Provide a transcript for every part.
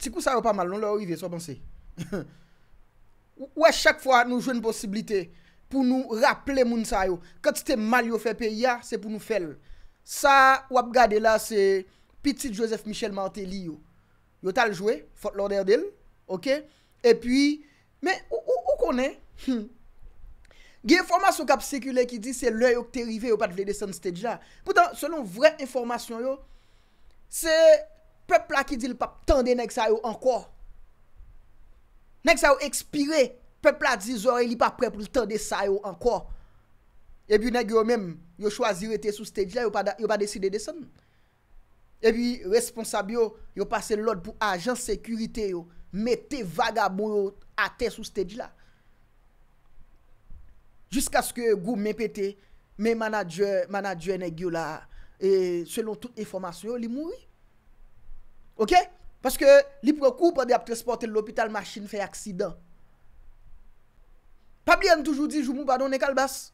Ti kou sa yo pa mal, loun lè o yive, sa panse. Ouè, chak fwa nou jwè n posibilite pou nou rapple moun sa yo. Kat ti te mal yo fè pè, ya, se pou nou fèl. Sa, wap gade la, se piti Joseph Michel Martelly yo. Yo tal jwè, fote lò der del, ok? E pwi, mè, ou konè? Hmm. Ge informasyon kap sikule ki di se lè yo kte rive yo pat vle desan stedja. Poutan, selon vre informasyon yo, se... pepla ki di li pa ptande nek sa yo ankor. Nek sa yo ekspire, pepla di zore li pa pre pou l tande sa yo ankor. Ebi negyo men, yo chwazire te sou stedji la, yo pa deside de san. Ebi responsabyo, yo pase lot pou ajan sekurite yo, mette vagabou yo ate sou stedji la. Jiska skou mwen pete, men manadjwe negyo la, selon tout informasyon, li moui. Ok? Paske li prokou pa de ap transporte l'hopital machin fey aksidan. Pa blyan toujou di jou mou pa donen kalbas.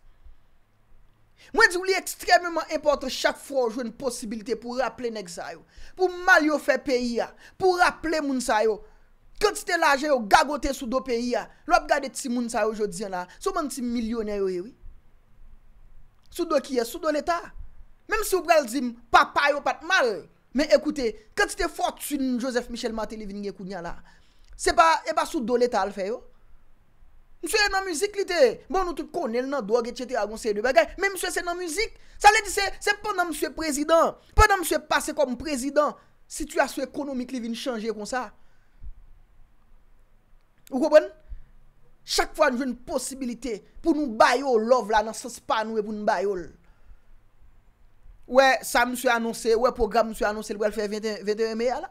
Mwen di wli ekstrememan importe chak fwo jou en posibilite pou rapple nek sa yo. Pou mal yo fey peyi ya. Pou rapple moun sa yo. Kante te laje yo, gagote sou do peyi ya. Lo ap gade ti moun sa yo jodzyan la. Sou moun ti milyonaryo yoy. Sou do kiye, sou do leta. Mem si ou brel zim papay yo pat mal. Men ekoute, kwen ti te fote si josef michel mate li vin ye kou dyan la, se pa e ba sou do letal fe yo. Mse nan muzik li te, bon nou te konel nan doge tete agon se de bagay, men mse se nan muzik. Sa le di se, se pa nan mse prezident, pa nan mse pase kom prezident, situasyon ekonomik li vin chanje kon sa. Ou kou bon, chak fwa nou jen posibilite pou nou bayo love la nan sas pa nou e pou nou bayo l. Ouè sa msè anonsè, ouè program msè anonsè lwè l fè 21 meya la?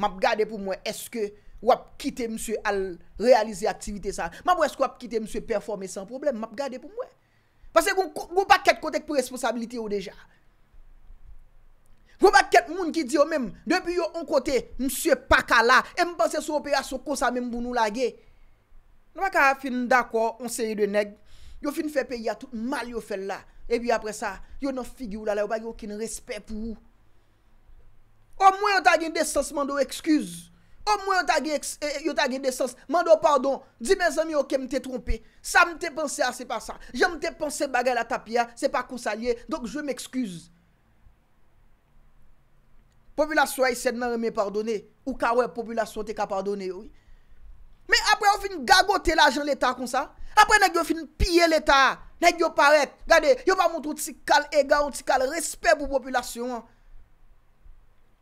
Map gade pou mwen, eske wap kite msè al realize aktivite sa? Map wè eske wap kite msè performe san probleme? Map gade pou mwen? Pase goun bak ket kote k pou responsabilite ou deja? Goun bak ket moun ki di ou mèm, debi yo an kote, msè pa ka la, e mpansè sou opè ya sou kosa mèm bou nou la ge? Nou wak a fin da kwa, onseye de neg, yo fin fè pe ya tout mal yo fè la, E pi apre sa, yo nan figi ou la la ou pa yon kine respect pou ou. Ou mwen yo ta gen desans, mandou ekskuz. Ou mwen yo ta gen eh, desans, mandou pardon. Di men zami ou ke mte trompe. Sa mte pense a, se pa sa. Je mte pense bagay la tapia, se pa konsalye, donk je m'ekskuz. Populasyon ay sen nan reme pardonne, ou kawen populasyon te ka pardonne yoy. Mè apre ou fin gagote la jan l'Etat kon sa. Apre nan gyo fin pye l'Etat. Nan gyo paret. Gade, yo pa moutou tsi kal ega ou tsi kal respect pou populasyon.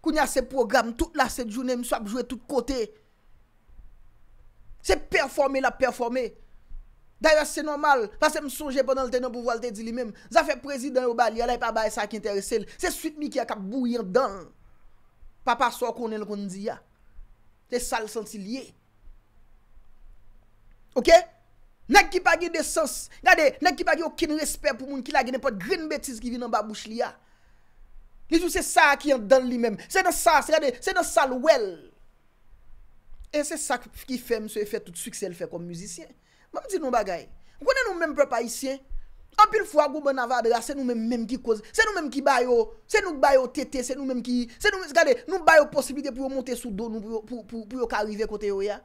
Koun ya se program, tout la set jounen m sou ap jwé tout kote. Se performe la performe. Daya se se normal. La se m sonje pou nan l'te nan pou valte di li mem. Za fe prezident ou bali, alay pa baye sa ki interese li. Se suite mi ki akap bouyir dan. Pa pa so konen kon di ya. Te sal santi liye. Ok? Nèk ki pa gi desos. Gade, nèk ki pa gi okin respèp pou moun ki lage nèpote green betis ki vi nan babouche li ya. Ni sou se sa ki yon dan li mèm. Se nan sa, se gade, se nan sa lwèl. E se sa ki fèm e se fè tout souk sel fè kom müzisyen. Mèm ti nou bagay. Gwene nou mèm prepa isyen? Anpil fwa gwo mèm avade ya, se nou mèm mèm ki koz. Se nou mèm ki bayo. Se nou bayo tete. Se nou mèm ki... Se nou mèm... Gade, nou bayo posibilite pou yo monte sou do nou pou yo karive kote yo ya.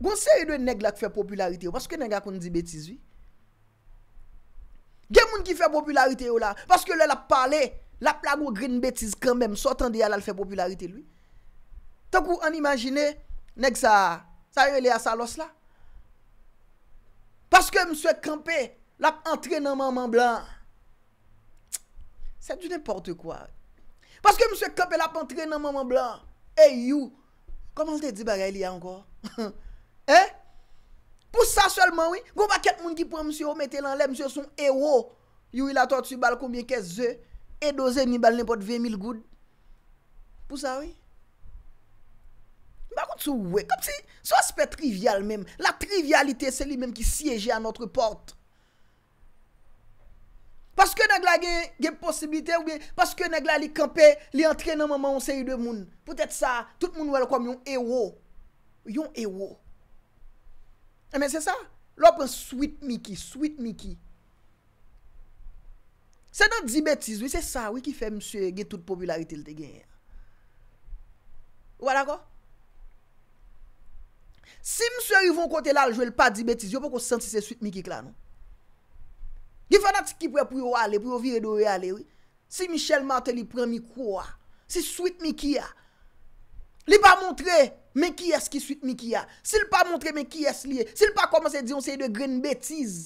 Gon se yu de neg la ki fe popularite yo? Paske neg la kon di betise yu? Gen moun ki fe popularite yo la? Paske lè la pale, la plago green betise kanmèm, sotan di yal la fe popularite yu? Ton kou an imagine, neg sa, sa yu lè a salos la? Paske mswe kampe, la entren nan maman blan. Se di nè porte kwa. Paske mswe kampe, la entren nan maman blan. E yu, koman se di bagay li ankon? Ha ha ha. Pou sa selman, wè? Gou ba ket moun ki pou msio mette lan lè, msio son ero. Yow il atot su bal koumye ke ze. E doze ni bal nepot ve mil goud. Pou sa, wè? Bakout sou wè. Kop si, sou aspet trivial mèm. La trivialite se li mèm ki siyeje anotre porte. Paske neg la ge posibilite, wè? Paske neg la li kampe, li antre nan maman ou se yu de moun. Poutet sa, tout moun wèl kom yon ero. Yon ero. E eh, men se sa, lò pren sweet Mickey, sweet Mickey. Se nan di betis wè, se sa wè ki fè msè gè tout popularitil te gen. Wè lakò? Si msè yon kote lal jwè l pa di betis, yon pou kon senti se sweet Mickey klan non? wè. Gè fè nan tiki pwè pou yon ale, pou yon vire do yon ale wè. Si Michel Martin li pren mi kwa, ah. si sweet Mickey ya. Ah. Li pa montre e. men ki es ki suit mi ki ya, sil pa montre men ki es liye, sil pa komanse di yon se yi de grene betiz,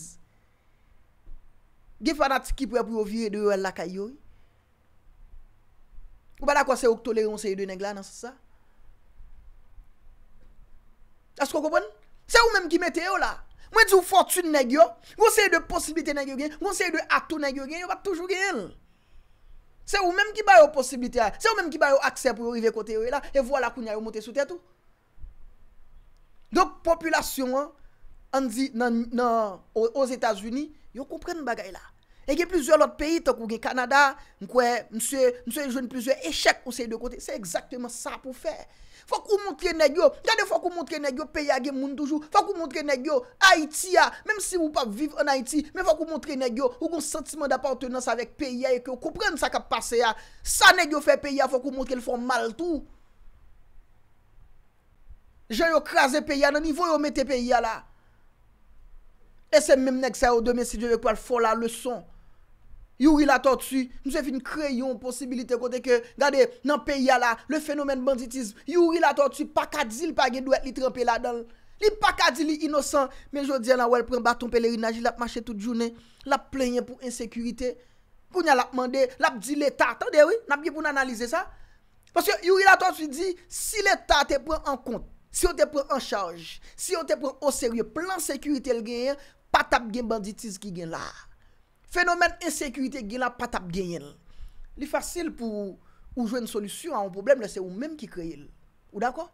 ge fana tiki pwe pou yon viye de yon laka yoy, ou bada kwa se yon tolere yon se yi de neg la nan se sa, asko kopon, se yon menm ki mete yo la, mwen di yon fortune neg yo, yon se yi de posibite neg yoy gen, yon se yi de ato neg yoy gen, yon pat toujou gen, se yon menm ki bayo posibite ya, se yon menm ki bayo akse pou yon rive kote yo la, e vwala koun ya yon mote sute tu, Donk populasyon an di nan os Etats-Unis, yo kompren bagay la. Ege plizye lot peyi, tonk ouge Kanada, mkwen, msye, msye jwen plizye eshek konsey de kote, se ekzaktemen sa pou fe. Fak ou moun tre negyo, jan de fak ou moun tre negyo peyi agen moun toujou, fak ou moun tre negyo Haiti ya, menm si ou pa viv an Haiti, menm fak ou moun tre negyo, ou kon sentimen d'apartenans avek peyi ya, ek yo kompren sa kap pase ya, ah. sa negyo fe peyi ya, fak ah, ou moun tre lifon mal tou. jè yo krasè pe ya nan, yon yon metè pe ya la. E se mèm nek sa yo domè si jè yo pou al fol la le son. Yon rilato tsu, nou se fin kreyon, posibilite kote ke, gade nan pe ya la, le fenomen banditisme, yon rilato tsu, pakadzil pa gen doèt li trempè la dan. Li pakadzil li inosan, men jò di an an wèl prèm baton pe le rinaji, lap mache tout jounè, lap plènyè pou insekürite, pou nya lap mandè, lap di l'Etat, tan de wè, nap gè pou nan analize sa. Paske yon rilato tsu Si yo te pren an chanj, si yo te pren an serye, plan sekurite el genyen, patap gen banditis ki gen la. Fenomen ensekurite gen la, patap genyen. Li fasil pou ou jwen solisyon an problem, le se ou menm ki kreyel. Ou dako?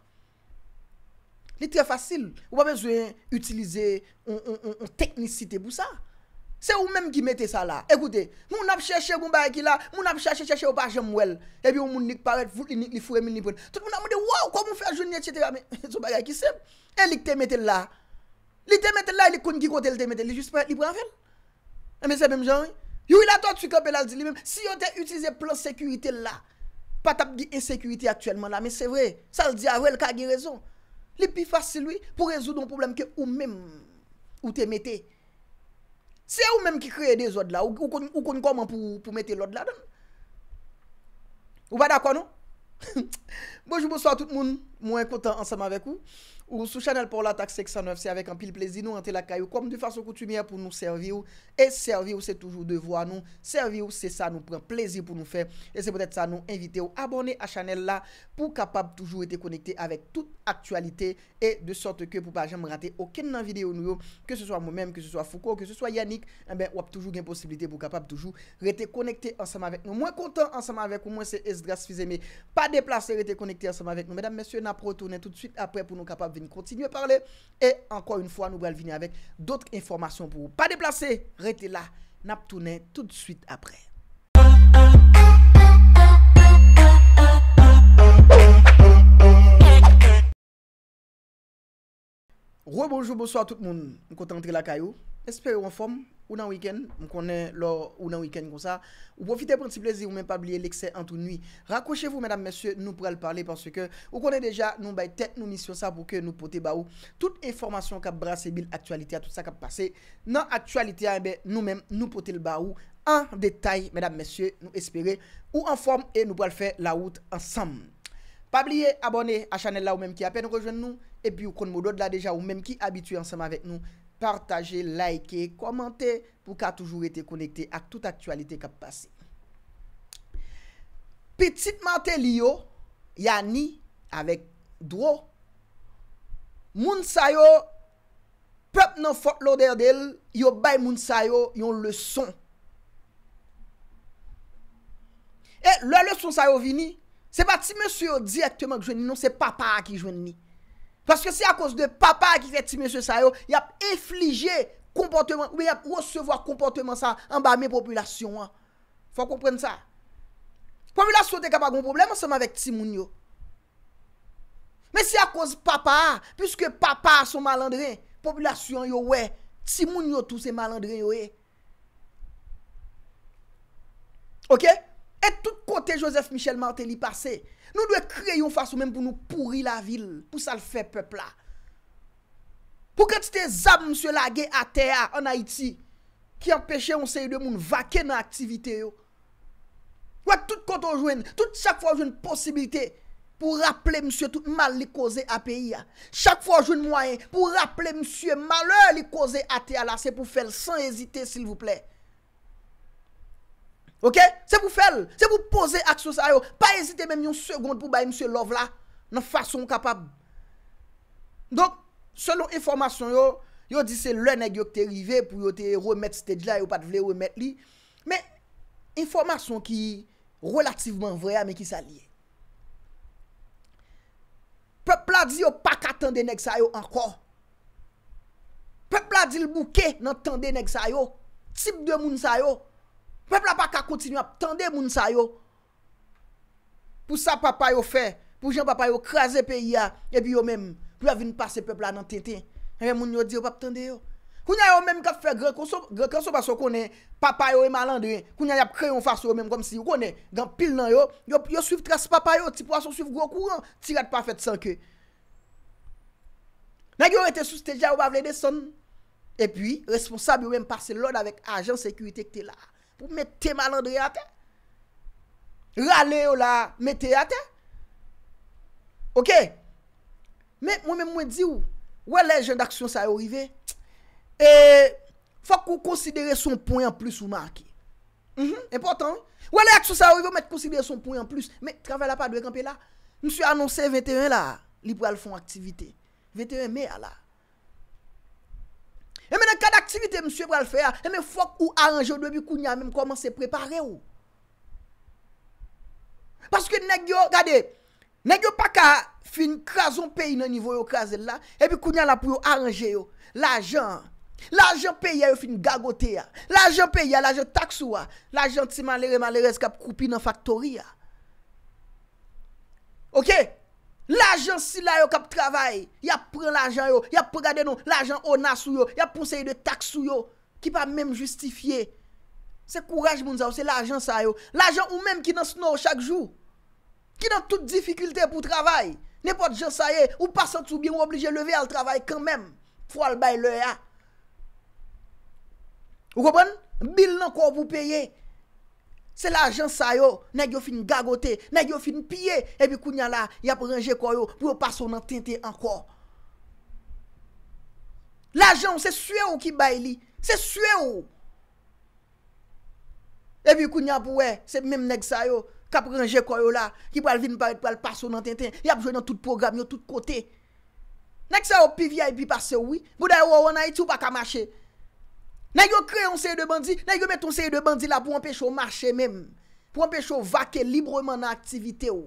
Li tre fasil, ou pa bezwen utilize an teknisite pou sa. Se ou menm ki mette sa la. Ekoute, moun ap chache kou mba e ki la, moun ap chache chache ou pa jem mwel. E pi ou moun nik paret, li furem, li pren. Tout moun amou de, waw, kou moun fè a jouni, etc. Mè, sou mba e ki seb. E li te mette la. Li te mette la, e li koun ki kote, li te mette la. Li just prent, li pren fel. Mè se mèm jan. Yo, il a tot tri kapel al di li mèm. Si yo te utilize plan sekurite la, patap ki e sekurite aktyelman la. Mè se vre, sa l di avrel kage rezon. Li pi fase li, pou rezoudon problem ke Se ou menm ki kreye dez od la, ou kon konman pou mette l'od la dan? Ou va d'akon nou? Bojou, bojou, sa tout moun mwen kontan ansama vek ou. Ou sou chanel pour la taxe 609 C'est avec un pile plaisir Nous rentrer la caille Ou comme de façon coutumière Pour nous servir Et servir c'est toujours devoir nous Servir c'est ça Nous prendre plaisir pour nous faire Et c'est peut-être ça Nous inviter ou abonner à chanel là Pour capables toujours Et être connecté avec toute actualité Et de sorte que Pour pas jamais rater Aucune nan vidéo nous Que ce soit moi-même Que ce soit Foucault Que ce soit Yannick eh Ou ap toujours gain possibilité Pour capables toujours Réter connecté ensemble avec nous Moins content ensemble avec Ou moins c'est Esdras Fize Mais pas déplacé Réter connecté ensemble avec nous Mesdames, messieurs nous continuer à parler. Et encore une fois, nous allons venir avec d'autres informations pour vous. Pas déplacer, restez là. Nap tourner tout de suite après. Bonjour, bonsoir tout le monde. Je suis content de la caillou. Espere ou en forme ou nan wikend. Mwen konen lor ou nan wikend kon sa. Ou profite principlezi ou men pa blye l'ekse entou nwi. Rakoche vou menam mesye nou pral parle. Panswe ke ou konen deja nou bay tet nou misyon sa pou ke nou pote ba ou. Tout informasyon kap brase bil aktualite a tout sa kap pase. Nan aktualite a ebe eh nou men nou pote l'ba ou. An detay menam mesye nou espere ou en forme e nou pral fe la wout ansam. Pa blye abone a chanel la ou menm ki apen rejwen nou. E pi ou konen mou do de la deja ou menm ki abitue ansam avek nou. partaje, laike, komante pou ka toujou ete konekte a tout aktualite kap pase. Petitmante li yo, ya ni, avek dwo, moun sayo, pep nou fot lode del, yo bay moun sayo yon lèson. E, lè lèson sayo vini, se pati mèsyo di ak tèman k jweni, Paske se a koz de papa ki kretime se sa yo, yap eflije komportement, ou yap resevo komportement sa, amba me populasyon an. Fwa komprende sa. Populasyon de ka pa kon problem, an seman vek ti moun yo. Men se a koz papa, pyske papa son malandren, populasyon yo we, ti moun yo tou se malandren yo we. Ok? Et tout kote Joseph Michel Martelly pase, Nou dwe krey yon fasyon men pou nou pouri la vil pou sal fe pepla. Pou ket se te zam msye la ge atea an Haiti ki an peche yon se yon demoun vake nan aktivite yo. Ouak tout koto jwen, tout chak fwa jwen posibilite pou rappele msye tout mal li koze apeya. Chak fwa jwen mwayen pou rappele msye mal le li koze atea la se pou fel san ezite sil voupley. Ok, se pou fel, se pou pose aksyo sa yo, pa esite menm yon segonde pou baye mse love la, nan fason kapab. Donk, selon informasyon yo, yo di se le neg yo kte rive pou yo te remet sted la yo pat vle remet li. Men, informasyon ki relativeman vrea men ki sa liye. Pepla di yo pa katande neg sa yo anko. Pepla di l bouke nan tande neg sa yo, tip de moun sa yo. Pepla pa ka kontinu ap tende moun sa yo. Pou sa papa yo fe, pou jan papa yo kreze pe ya, e pi yo menm, pou la vin pase pepla nan tenten, e menm moun yo di yo pa tende yo. Kou nyan yo menm ka fe gre konsop, gre konsop aso konen, papa yo e malandren, kou nyan yap kreyon fasyo yo menm, kom si yo konen, gan pil nan yo, yo suif trese papa yo, ti pwa son suif gro kou an, ti ret pa fet sanke. Nan yo rete sou stedja ou pa vle de son, e pi responsab yo menm pase lode avek ajan sekurite ki te la. Ou mè te malandre a te? Rale ou la mè te a te? Ok? Mè mè mwen di ou? Ouè lè jen d'aksyon sa yorive? E fòk ou konsidere son poun en plus ou marke? Mh mh, important. Ouè lè aksyon sa yorive ou mè konsidere son poun en plus? Mè, travè la pa dwe kampè la? Mè sou anonsè 21 la, Libral Fonds Aktivité. 21 mè a la. Aktivite mswe pral fè a, e mè fok ou aranjè ou dwe bi kounyan mè mkoman se prepare ou. Paske negyo, gade, negyo pa ka fin krason peyi nan nivou yo krasen la, e bi kounyan la pou yo aranjè yo. L'ajan, l'ajan peyi a yo fin gagote a, l'ajan peyi a, l'ajan taksou a, l'ajan ti malere malere eskap koupi nan faktori a. Ok? L'ajen si la yo kap travay. Ya pren l'ajen yo. Ya pregade nou. L'ajen o nas yo. Ya ponsey de taks yo. Ki pa mèm justifiye. Se kouraj mounz ao. Se l'ajen sa yo. L'ajen ou mèm ki nan snor chak jou. Ki nan tout difficultè pou travay. Nèpot jen sa yo. Ou pasan tout biyon ou oblije leve al travay kèmèm. Fwa l'bay lè ya. Ou kopèn? Bil nan kwa ou pou peye. Se la jan sa yo, nek yo fin gagote, nek yo fin pye, ebi kou nyan la, yap rinje kou yo, pou yo paso nan tenten anko. La jan, se sue ou ki bay li, se sue ou. Ebi kou nyan pou we, se mèm nek sa yo, kap rinje kou yo la, ki pou al vin paret pou al paso nan tenten, yap jwen nan tout program, yo tout kote. Nek sa yo pivi a yipi pase ou, bouda yo wou anayitou pa kamache. Nan yo kre yon seye de bandi, nan yo met yon seye de bandi la pou empèche yon marchè mèm. Pou empèche yon vake libreman nan aktivite yo.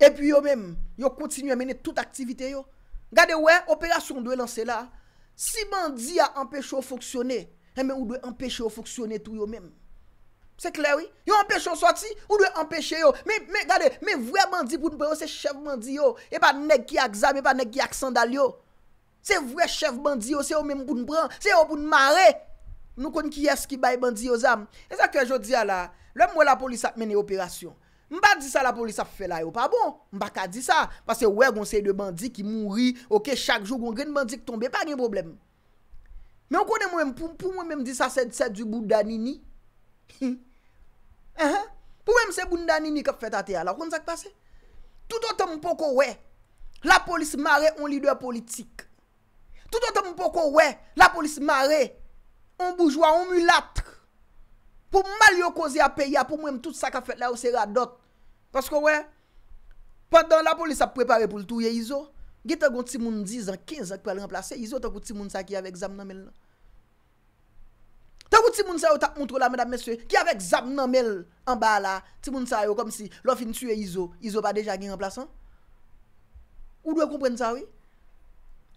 E pi yo mèm, yo kontinu emene tout aktivite yo. Gade wè, operasyon dwe lanse la. Si bandi a empèche yon foksyone, e mèm ou dwe empèche yon foksyone tou yo mèm. Se kler wè? Yo empèche yon swati, ou dwe empèche yo. Mè gade, mè vwè bandi pou nou breyo se chev bandi yo. E pa nek ki aksam, e pa nek ki aksandal yo. Se vwe chev bandi yo, se yo menm pou n'bran, se yo pou n'mare, nou kon ki yes ki bay bandi yo zan. E sa ke jodi a la, lè mwen la polis ap mene operasyon. Mba di sa la polis ap fwe la yo, pabon. Mba ka di sa, pase wè gonsen de bandi ki mouri, oke chak jou gongen de bandi ki tombe, pa gen problem. Men konen mwen poun, pou mwen menm di sa, se di se du boudanini. Pou mwen se boudanini kap fwe tate a la, konen sa k pase? Tout an tem pou kon wè, la polis mare, on li do a politik. Tout an tem pou kon wè, la polis mare, an boujwa, an mulatre, pou mal yo koze a peya, pou mwem tout sa ka fet la ou se radot. Pas kon wè, pandan la polis ap prepare pou l'tou ye Izo, ge ten kon timoun 10 an, 15 an, ki pou al remplase, Izo ten kon timoun sa ki avek zam nan mel nan. Ten kon timoun sa yo tap moun tro la, mèdame mèswe, ki avek zam nan mel, an ba la, timoun sa yo kom si, lò fin tue Izo, Izo pa deja gen remplase an. Ou dwe kompren sa wè?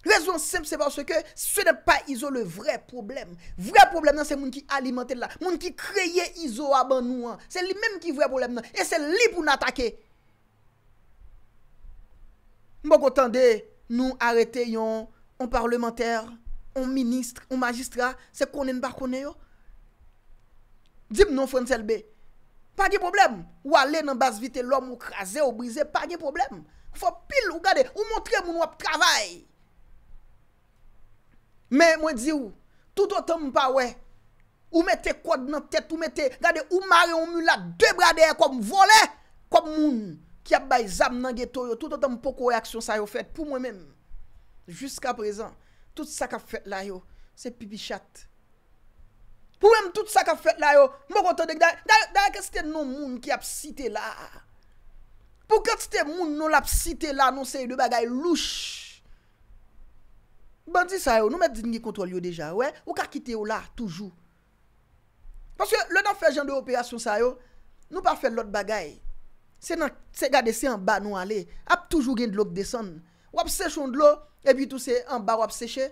Rezon semp se panse ke se ne pa izo le vre problem. Vre problem nan se moun ki alimante non. bon, non, la. Moun ki kreye izo aban nou an. Se li menm ki vre problem nan. E se li pou nan atake. Mwen bo kou tende nou arete yon, on parlementer, on ministre, on magistra, se konen ba konen yo. Dib nou fwenn selbe. Pagye problem. Ou ale nan bas vite lom ou krasen ou brizen. Pagye problem. Fwenn pil ou gade. Ou montre moun wap travay. Men mwen di ou, tout otom pa we, ou mette kod nan tet, ou mette gade ou mare ou mou la, de bradeye kom vole, kom moun ki ap bay zam nan geto yo, tout otom poko reaksyon sa yo fet. Pou mwen men, jusqu'a prezant, tout sa ka fet la yo, se pipi chat. Pou mwen tout sa ka fet la yo, mwen konta dek, daye keste non moun ki ap site la. Pou keste moun non ap site la, non se yu de bagay louch. Bandi sa yo, nou mè di nge kontrol yo deja, wè. Ou ka kite yo la, toujou. Paske, lè nan fè jan de operasyon sa yo, nou pa fè lòt bagay. Se nan, se gade se an ba nou ale, ap toujou gen d'lòk deson. Wap sechon d'lo, e pi tout se an ba wap seche.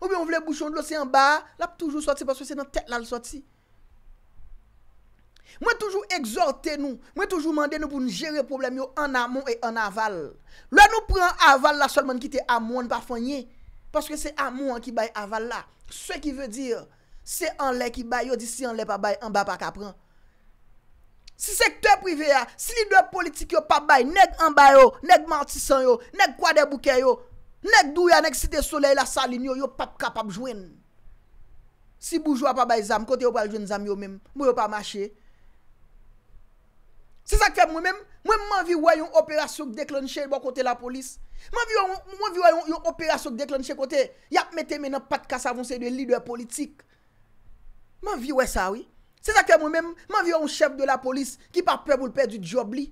Ou bi on vle bouchon d'lo se an ba, lè ap toujou soti, paske se nan tek lal soti. Mwen toujou exhortè nou, mwen toujou mandè nou pou nou jere problem yo an amon e an aval. Lè nou pre an aval la solman kite amon, pa fonye. Paske se amou an ki bay aval la. Se ki ve dir, se an lè ki bay, yo di si an lè pa bay, an ba pa kapran. Si sektè privè ya, si li dè politik yo pa bay, neg an bay yo, neg mantisan yo, neg kwa de bouken yo, neg dou ya, neg site soleil la salin yo, yo pap kapap jwen. Si boujwa pa bay zam, kote yo pa jwen zam yo mèm, mou yo pa mache. Se sakre mwen men, mwen mwen vi woy yon operasyon k deklanche bo kote la polis. Mwen vi woy yon operasyon k deklanche kote, yap mette men nan pat kas avanse de lidwe politik. Mwen vi woy sa woy. Se sakre mwen men, mwen vi woy yon chef de la polis, ki pa preb ou lper du job li.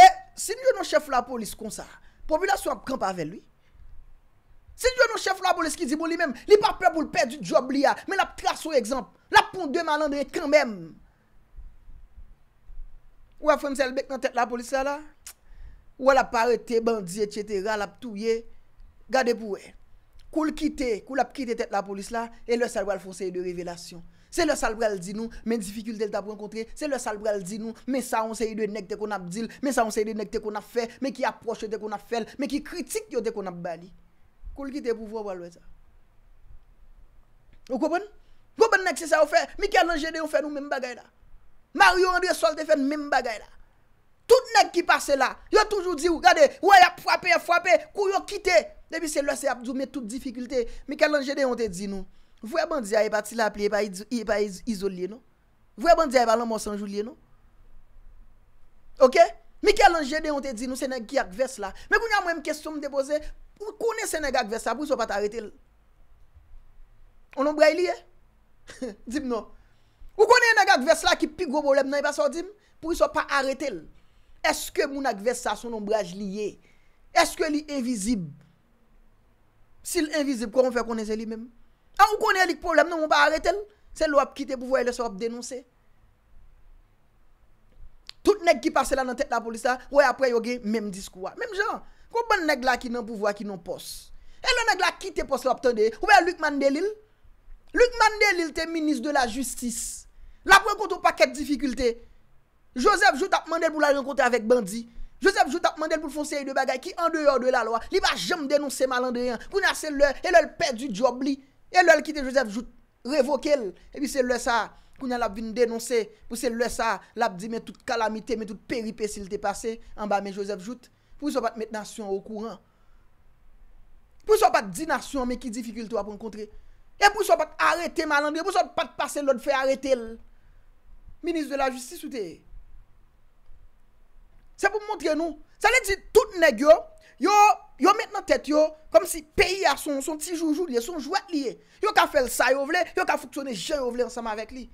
E, si nou yon nou chef la polis kon sa, pou bi la sou ap kamp ave lui? Si nou yon nou chef la polis ki zi bou li men, li pa preb ou lper du job li ya, men ap tra sou ekzamp, la pou de malandre kan menm. Ou a fwem selbek nan tet la polis la la Ou a la parete, bandi, etc La ptouye Gade pou we Koul kite, koul ap kite tet la polis la E le salbwal fwonseye de revelasyon Se le salbwal di nou, men difikulte el tap wankontre Se le salbwal di nou, men saon seye de nek te kon ap dil Men saon seye de nek te kon ap fe Men ki aproche te kon ap fel Men ki kritik yo te kon ap bali Koul kite pou wawalwe sa Ou koubon? Koubon nek se sa wafen? Men ki alanje de wafen nou men bagay da Mario Andre Sol te fèn mèm bagay la. Tout nèk ki pase la. Yo toujou di ou gade, wè ya fwapè, fwapè, kou yo kite. Depi se lò se ap djou mè tout difficultè. Mè ke lanje de yon te di nou. Vwè ban di a e pati la pli, e pa izolye nou. Vwè ban di a e palan mò sanjou liye nou. Ok? Mè ke lanje de yon te di nou, sè nèk ki akves la. Mè koun yon mwè mwè mwè mwè mwè mwè mwè mwè mwè mwè mwè mwè mwè mwè mwè mwè mwè m Ou konen yon neg ak ves la ki pi gro bolem nan yon pa sordim? Pou yon so pa arete l? Eske moun ak ves sa son ombraj li ye? Eske li evizib? Si l evizib, kwa moun fe konen se li men? A ou konen li k problem nan moun pa arete l? Se l wap kite pou vwe l se wap denonse? Tout neg ki pase la nan tet la polisa, wè apre yon gen, menm dis kwa. Menm jan, konpon neg la ki nan pou vwe ki non pos. E l neg la kite pou se wap tonde, wè l lukman delil? Lukman delil te minis de la justis. la pren kontou paket difikulte josep joute ap mandel pou la renkontre avèk bandi josep joute ap mandel pou fonse yè yè de bagay ki an de yò de la loa li va jèm denonsè malan de yè pou nè asè lè, elè lè pèdjou di obli elè lè lè kite josep joute, revoke el epi sè lè sa, pou nè lè ap vin denonsè pou sè lè sa, lè ap di mè tout kalamite mè tout peripe silte pase an ba mè josep joute pou sou pat met nasyon ou kouran pou sou pat di nasyon mè ki difikulte wap renkontre epi sou pat arete malan de yè Ministre de la justice ou te? Se pou mwontre nou. Se alè di tout neg yo, yo, yo men nan tèt yo, kom si peyi a son, son ti joujou li, son jouat li e. Yo ka fèl sa yo vle, yo ka foksyone jè yo vle ansama vek li.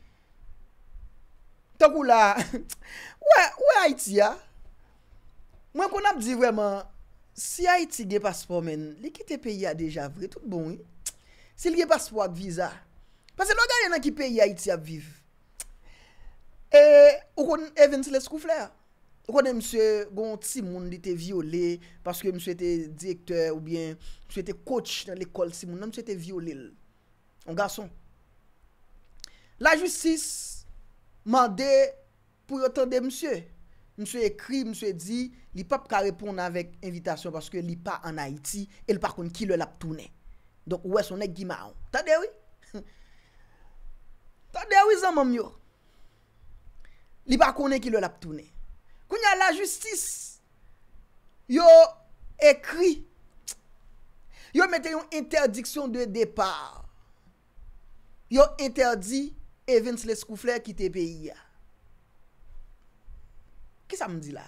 Tèk ou la, ou e Haiti ya? Mwen kon ap di vwèman, si Haiti ge paspò men, li ki te peyi ya deja vre, tout bon yi. Si li ge paspò ak viza, pasè lò gè lè nan ki peyi Haiti ap viv. E, ou kon even si leskou fler. Ou kon e msye, gon Simon li te viole, paske msye te direkteur ou bien, msye te kouch nan l'ekol Simon, nan msye te viole. On gason. La justice, mande, pou yotande msye. Msye ekri, msye di, li pa pra repon avèk invitation, paske li pa an Haiti, el par kon ki lel ap toune. Donk wè son e gima an. Tadewi? Tadewi zan man myo? Li pa konen ki lel ap tounen. Koun ya la justis, yo ekri, yo meten yon interdiksyon de depar. Yo interdi, evans leskoufler ki te peyi ya. Ki sa m di la?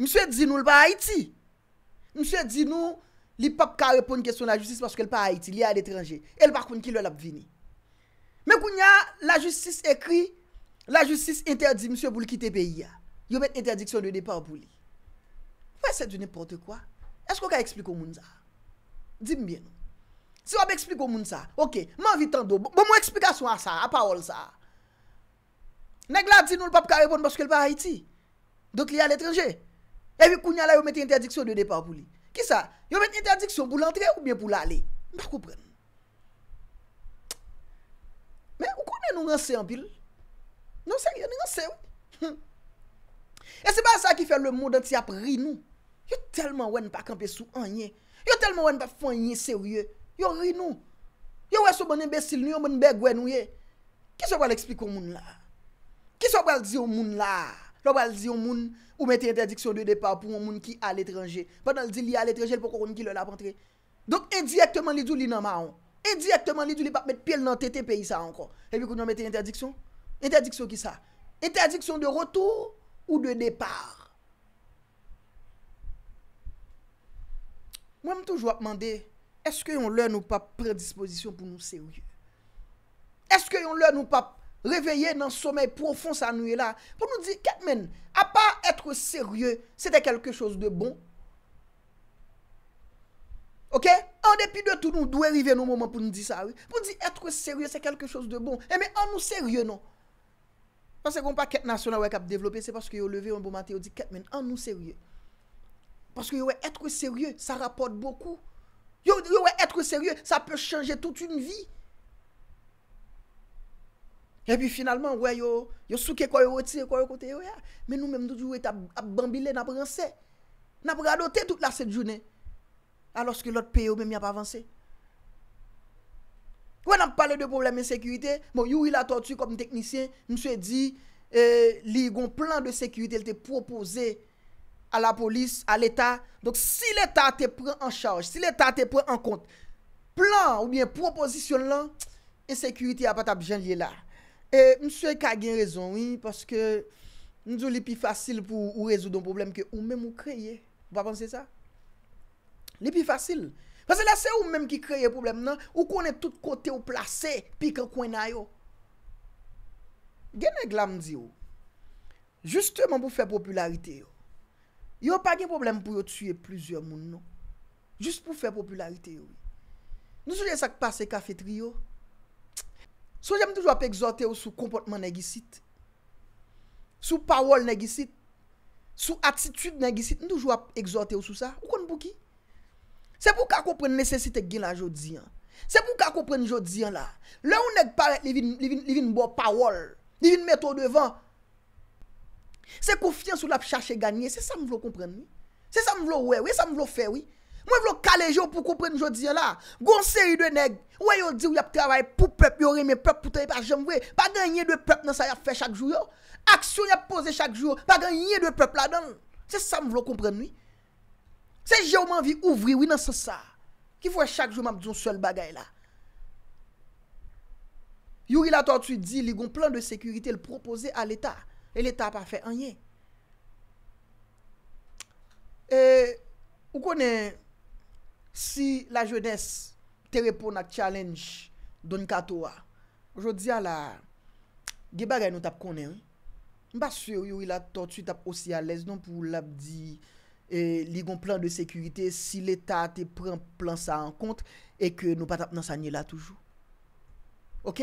Mse di nou l pa Haiti. Mse di nou, li pa ka repon kèson la justis, paske l pa Haiti, li a detranje. El pa konen ki lel ap vini. Me koun ya la justis ekri, La justis interdi msye pou li kite pe yia. Yo met interdiksyon de depar pou li. Fè se di nè pote kwa? Esko ka eksplikou moun sa? Dimi bien nou. Si yo mè eksplikou moun sa, ok, mè anvi tan do. Bè mwen eksplikasyon a sa, a parol sa. Nèk la di nou l pap karebon baske l pa Haiti? Dote li al etrengè? Evi kounya la yo met interdiksyon de depar pou li. Ki sa? Yo met interdiksyon pou l antre ou mè pou l ale? Mè koupren. Mè, ou konè nou rense an pil? Mè, ou konè nou rense an pil? Nan serye, nan serye. E se ba sa ki fè le moun dan ti ap rinou. Yo telman wè n pa kampe sou anye. Yo telman wè n pa fwa anye serye. Yo rinou. Yo wè sou bon embesil nou yon moun be gwen ou ye. Ki sou wè l'explik ou moun la? Ki sou wè l'dzi ou moun la? Lò wè l'dzi ou moun ou mette interdiksyon de depa pou moun ki al etranje. Patan l'dzi li al etranje, l'po koron ki lè la pantre. Donk indyektman li djou li nan maon. Indyektman li djou li pa mette piel nan tete peyi sa ankon. E bi koun Interdiction qui ça Interdiction de retour ou de départ Moi, je me toujours demandé, est-ce que on leur nous pas prédisposition pour nous sérieux Est-ce que on leur nous pas réveillé dans le sommeil profond ça nous là pour nous dire Catman, à part être sérieux, c'était quelque chose de bon. OK En dépit de tout, nous devons arriver nos moment pour nous dire ça. Pour nous dire être sérieux, c'est quelque chose de bon. Et eh, mais en nous sérieux, non San se kon pa ket nasyonan wè kap devlopè, se paske yo leve yon bou matè, yo di ket men an nou seryè. Paske yo wè etre seryè, sa rapote bokou. Yo wè etre seryè, sa pè chanje tout yon vi. E pi finalman, yo souke kwa yo otse, kwa yo kote, yo ya. Men nou menm nou jou wè ap bambile nap rense. Nap rado te tout la set jounè. A loske lot pe yo menm yap avanse. Wè nan pale de probleme en sekurite, mwen bon, yow ila totu kom teknisyen, mwen se di, euh, li yon plan de sekurite el te propose a la polis, a l'Etat. Donk si l'Etat te pren an charge, si l'Etat te pren an kont, plan ou bien proposisyon lan, en sekurite apat apjen liye la. Mwen se kagen rezon, wè, paske mwen zon li pi fasil pou ou rezo don probleme ke ou mè moun kreye. Mwen pa panse sa? Li pi fasil. Fase non? la se ou menm ki kreye problem nan, ou konen tout kote ou plase, pi ke kwenay yo. Genen glam di yo. Juste man pou fe popularite yo. Yo pa gen problem pou yo tue plusieurs moun nou. Juste pou fe popularite yo. Ndou sou jen sak pase kafetri yo? Sou jen mdoujwa pe egzote yo sou kompotman negisit. Sou powol negisit. Sou atitude negisit. Ndoujwa pe egzote yo sou sa. Ou konen pou ki? Ou konen pou ki? Se pou ka kompren nesesite gen la jodi an, se pou ka kompren jodi an la, le ou neg pare li vin bo pawol, li vin meto devan, se koufyan sou la pi chache ganyen, se sa m vlo kompren ni. Se sa m vlo wewe, se sa m vlo fewi, mwen vlo kalejo pou kompren jodi an la, gonseri de neg, we yo di ou yap travaye pou pep, yo reme pep pou taye pa jemwe, pa gen yedwe pep nan sa yap fe chak jou yo, aksyon yap pose chak jou, pa gen yedwe pep la dan, se sa m vlo kompren ni. Se jè ouman vi ouvri, wè nan se sa. Ki fwa chak jè ouman ap di yon sel bagay la. Yow ila tortuy di, li gon plan de sekurite l proposè al etat. E l etat pa fè anye. E, ou konen, si la jènes terèpon ak challenge don kato a. Ojo di ala, ge bagay nou tap konen. Mba sè ou yow ila tortuy tap osi alèz non pou l ap di... E li gon plan de sekurite si l'Etat te pran plan sa an kont e ke nou patap nan sa nye la toujou. Ok?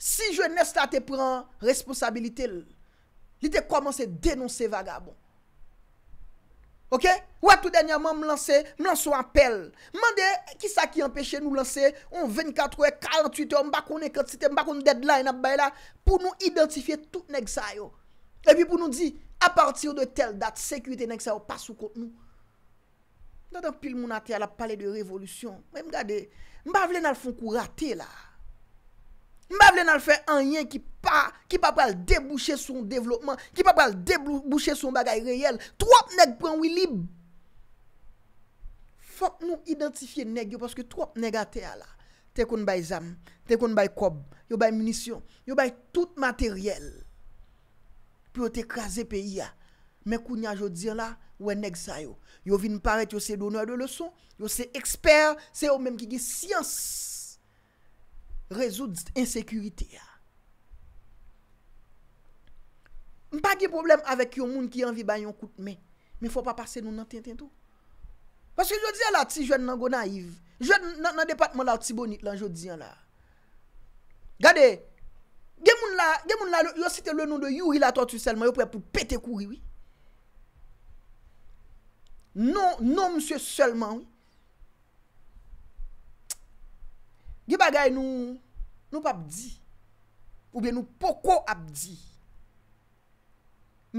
Si jwen nesta te pran responsabilite, li te komanse denonse vagabon. Ok? Ouwa tout denyaman m lanse, m lanse w apel. Mande, kisa ki empeshe nou lanse, on 24 wek, 48 wek, m bakoun e kensite, m bakoun deadline ap bay la, pou nou identifye tout nek sa yo. E pi pou nou di... A partir de tel dat, sekwite nèk sa ou pasou kote nou. Dato pil moun ate a la pale de revolusyon. Mwen mga de, mba vle nan foun kou rate la. Mba vle nan fè anyen ki pa, ki pa pral debouche son devlopman, ki pa pral debouche son bagay reyel. Trope nèk pran wili. Fok nou identifiye nèk yo, paske trope nèk ate a la. Te kon bay zam, te kon bay kob, yo bay munisyon, yo bay tout materyel. Pe yo te kaze pe i ya. Men kounya jodzyan la, wè nèk sa yo. Yo vin paret yo se donoy de lèson. Yo se ekspert. Se yo menm ki gi siyans. Rezoud insekuiti ya. M pa ki problem avèk yon moun ki anvi banyon kout men. Men fò pa pase nou nan ten ten tou. Paske jodzyan la ti jwen nan go naiv. Jwen nan depatman la ti bonit lan jodzyan la. Gade. Gen moun la, gen moun la, yo site le nou de yu ila to tu selman, yo pwe pou pete kou riwi. Non, non msye selman. Ge bagay nou, nou pap di. Ou be nou poko ap di.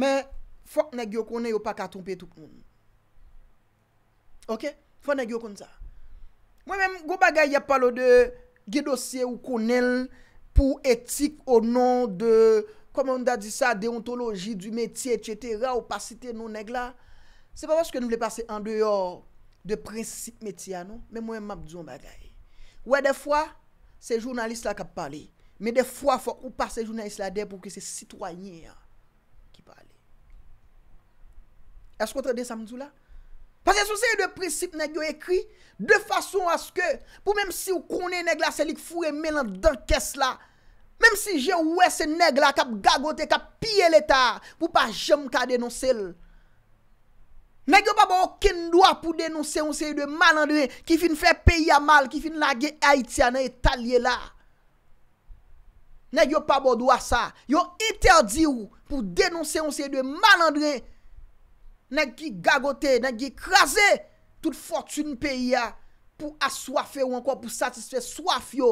Men, fok ne gyo konen yo pa katon pe tou konen. Ok? Fok ne gyo konen sa. Mwen men, go bagay yapalou de ge dosye ou konenl. pou etik ou nan de, komon da di sa, deontologi, du metye, et cetera, ou pasite nou neg la, se pa wè chke nou ble pase an deyor de prensip metye an nou, men mwen map diyon bagay. Ouè defwa, se jounalist la kap pale, men defwa fwa ou pase jounalist la dey pou ki se sitwanyen ki pale. As kontre de samzou la? Pase sou seye de prinsip nèk yo bon ekri de fason aske pou mèm si ou kone nèk la selik fure mè nan dankes la. Mèm si je ouwe se nèk la kap gagote, kap pye l'Etat pou pa jem ka denonse l. Nèk yo pa bo oken doa pou denonse ou seye de malandre ki fin fè peyi a mal, ki fin nage Haitian nan etalye la. Nèk yo pa bo doa sa. Yo interdi ou pou denonse ou seye de malandre. Nèk ki gagote, nèk ki krasè tout fòrtune peyi ya pou aswafè ou ankon pou satisfè swaf yo,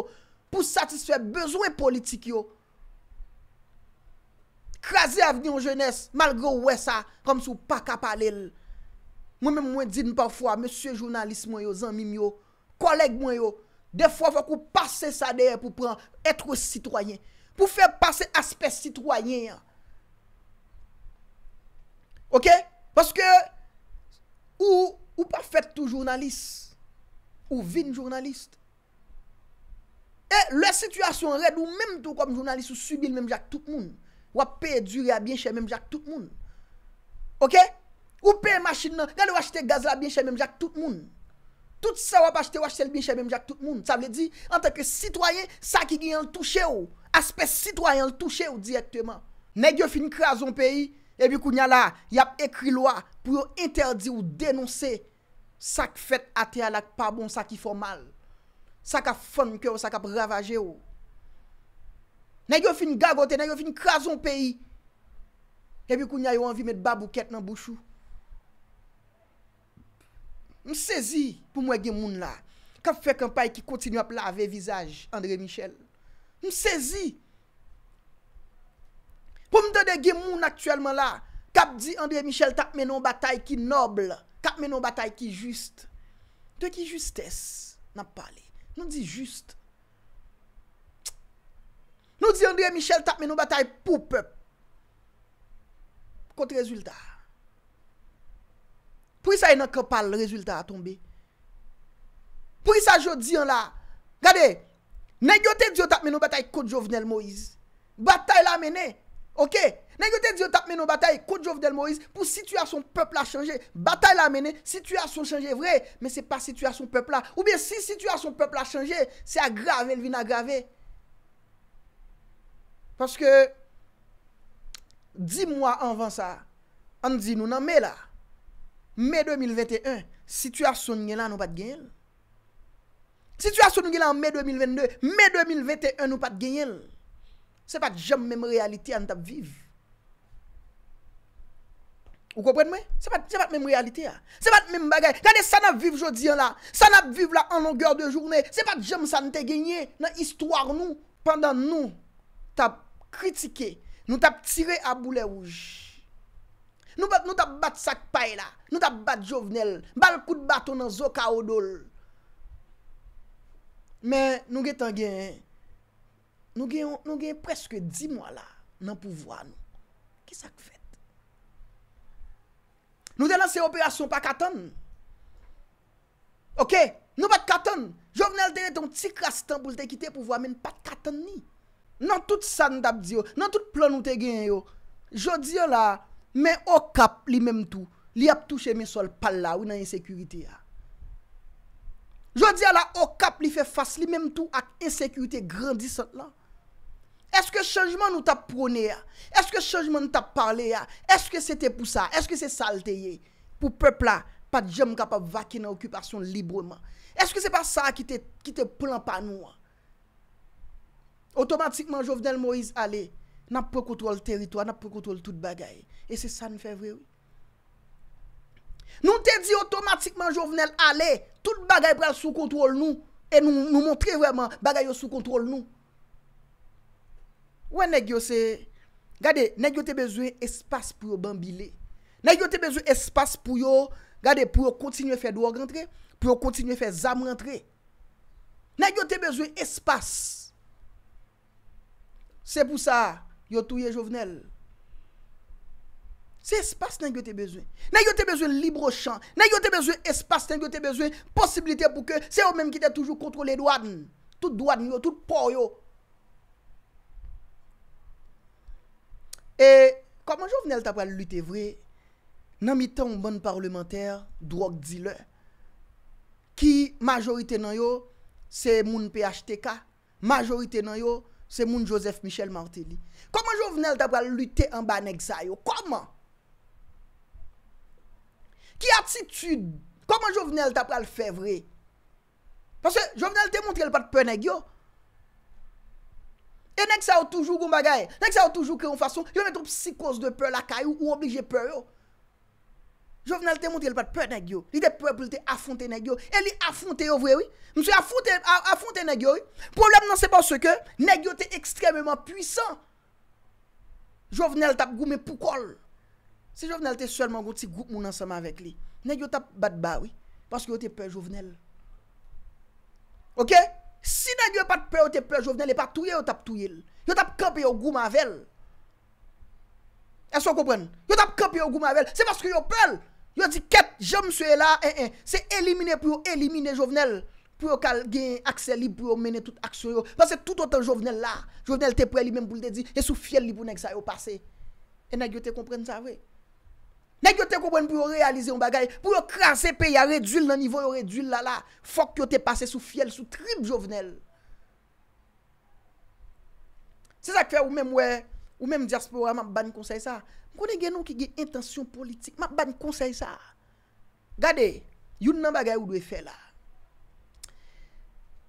pou satisfè bezwen politik yo. Krasè aveni ou jènes, malgrè ou wè sa, kom sou pa kapalèl. Mwen mwen mwen din pòfwa, mèsyè jounalist mwen yo, zanmim yo, koleg mwen yo, defò vò kou pase sa deyè pou pran, etre sitwoyen, pou fè pase aspes sitwoyen. Ok? Poske ou pa fèt tou jounalist, ou vin jounalist, e le situasyon red ou menm tou kom jounalist ou subil menm jak tout moun, wap pe dure a bien chè menm jak tout moun. Ok? Ou pe masjin nan, gade wache te gaz la bien chè menm jak tout moun. Tout se wap achete wache tel bien chè menm jak tout moun. Sa vle di, an teke sitwaye, sa ki ganyan touche ou, aspe sitwaye an touche ou direktman. Ne gyo fin kre a zon peyi, Ebi kou nya la, yap ekri lwa pou yo interdi ou denonse sak fèt ate alak pa bon sak ki fò mal. Sak ap fon mkè ou, sak ap ravaje ou. Nan yo fin gagote, nan yo fin krason peyi. Ebi kou nya yo anvi met babouket nan bouchou. M sezi pou mwen gen moun la, kap fèt kampay ki kontinu ap lave vizaj André Michel. M sezi. Pou mde de gemoun aktuelman la, kap di André Michel tap menon batay ki noble, kap menon batay ki juste. To ki justes, nap pale. Nou di juste. Nou di André Michel tap menon batay poupe. Kote rezultat. Pou y sa y nan kapal rezultat a tombe? Pou y sa yo diyan la? Gade, negyote diyo tap menon batay kote jovenel Moise. Batay la menen, Ok, nan yon te diyo tap men nou batay, kou Jovdel Moïse, pou si tu a son pepl la chanje, batay la menen, si tu a son chanje vre, men se pa si tu a son pepl la, ou ben si, si tu a son pepl la chanje, se agrave, el vin agrave. Paske, di mwa anvan sa, an di nou nan me la, me 2021, si tu a son gen la nou pat gen, si tu a son gen la en me 2022, me 2021 nou pat gen el. Se pat jem menm realite an tap viv. Ou kopren mwen? Se pat menm realite an. Se pat menm bagay. Kade sa nap viv jodi an la. Sa nap viv la an longer de journe. Se pat jem sa nte genye. Nan istwar nou. Pendan nou. Tap kritike. Nou tap tire a boule ouj. Nou tap bat sak pay la. Nou tap bat jovenel. Bal kout baton an zoka odol. Men nou getan genye. Nou gen preske 10 mwa la nan pou vwa nou. Ki sak fet? Nou denan se operasyon pa katon. Ok, nou bat katon. Jou venel dene ton ti krastan pou lte kite pou vwa men pat katon ni. Nan tout san dap diyo, nan tout plan nou te gen yo. Jou diyo la, men okap li menm tou. Li ap touche men sol pal la ou nan insekurity ya. Ah. Jou diyo la, okap li fe fase li menm tou ak insekurity grandisot la. Eske chanjman nou ta prone ya? Eske chanjman nou ta parle ya? Eske se te pou sa? Eske se salte ye? Pou pepla, pa djem kapap vake nan okupasyon libreman? Eske se pa sa ki te plan pa nou? Otomatikman Jovenel Moise, ale, nan pou kontrol teritwa, nan pou kontrol tout bagay. E se sa nou fevre ou? Nou te di otomatikman Jovenel, ale, tout bagay pral sou kontrol nou, e nou montre vreman bagay yo sou kontrol nou. Ouè nèk yo se, gade, nèk yo te bezwe espas pou yo bambile. Nèk yo te bezwe espas pou yo, gade, pou yo kontinye fè douan rentre, pou yo kontinye fè zam rentre. Nèk yo te bezwe espas. Se pou sa, yo touye jovenel. Se espas nèk yo te bezwe. Nèk yo te bezwe libre chan. Nèk yo te bezwe espas, nèk yo te bezwe posibilite pou ke, se yo menm ki te toujou kontrole douan. Tout douan yo, tout pou yo. E koman joun venel ta pral lute vre, nan mitan ou bon parlementer, drok di le, ki majorite nan yo se moun PHTK, majorite nan yo se moun Joseph Michel Martelly. Koman joun venel ta pral lute an ban ek sa yo? Koman? Ki atitude? Koman joun venel ta pral fe vre? Pase joun venel te moun tre l pat penek yo? E nèk sa ou toujou goun bagaye. Nèk sa ou toujou kè yon fason. Yon mè tou psikos de pè lakay ou ou obligè pè yo. Jouvenel te moun te yon pat pè nèk yo. Li de pè pou li te afonte nèk yo. E li afonte yo vwe wè. Mwen se afonte nèk yo. Problem nan se panso ke nèk yo te ekstremèman pwisan. Jouvenel tap goun mè poukol. Se jouvenel te sèlman goun ti goun moun ansama avèk li. Nèk yo tap bat ba wè. Paske yo te pè jouvenel. Ok? Si nagyo e pat pre ou te pre jovenel e pat touye ou tap touye. Yo tap kap yo goum avèl. E so kompren. Yo tap kap yo goum avèl. Se maske yo prel. Yo di ket jom sou e eh, la. Se elimine eh. pou yo elimine jovenel. Pou yo kal gen aksel li pou yo mene tout aksel yo. Bas se tout an ton jovenel la. Jovenel te pre li menm pou l de di. E sou fiel li pou nèk sa yo pase. E nagyo te kompren sa vè. Nèk yo te kompwen pou yo realize yon bagay. Pou yo krase peyi a redjil nan nivou yo redjil la la. Fok yo te pase sou fiel, sou tribe jovenel. Se sa kfe ou men mwen, ou men mwen diaspora, ma ban konsey sa. Mkone gen nou ki gen intasyon politik, ma ban konsey sa. Gade, yon nan bagay ou dwe fe la.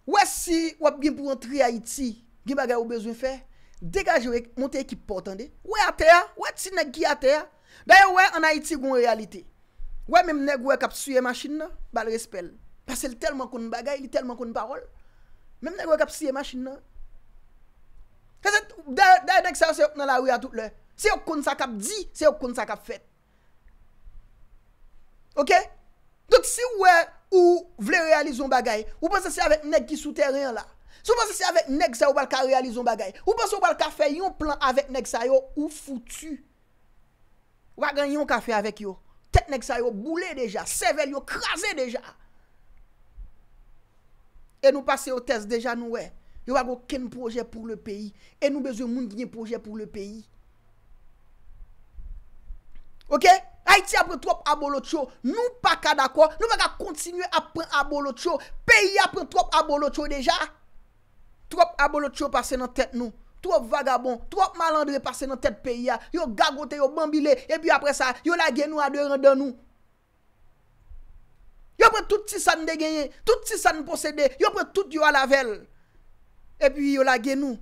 Ou e si wap gen pou rentri Haiti, gen bagay ou bezwen fe, degaj yo monte ekip portande, ou e atea, ou e ti nan ki atea, Dè yon wè anayiti goun realite, wè mèm neg wè kap suye machin nan, bal respel. Pasè lè telman kon bagay, lè telman kon parol, mèm neg wè kap suye machin nan. Kè zèt, dè yon neg sa yon nan la wè a tout lè. Se yon kon sa kap di, se yon kon sa kap fet. Ok? Dok si wè ou vle realizon bagay, ou posè se avèk neg ki sou terren la. Se wè posè se avèk neg sa yon bal ka realizon bagay, ou posè se wè bal ka fè yon plan avèk neg sa yon ou foutu. Wa gan yon kafe avek yo Tetnek sa yo goulé deja Sevel yo krasé deja E nou pase yo test deja nou we Yo wago ken proje pou le peyi E nou bezou moun gwen proje pou le peyi Ok? Haiti apre trop abolo tcho Nou pa ka dako Nou waga kontinu apre abolo tcho Peyi apre trop abolo tcho deja Trop abolo tcho pase nan tet nou Trop vagabon. Trop malandre pase nan tet peyi ya. Yo gagote, yo bambile. E pi apre sa, yo la genou a 2 rande nou. Yo pre touti sa nou degenye. Touti sa nou posede. Yo pre touti yo ala vel. E pi yo la genou.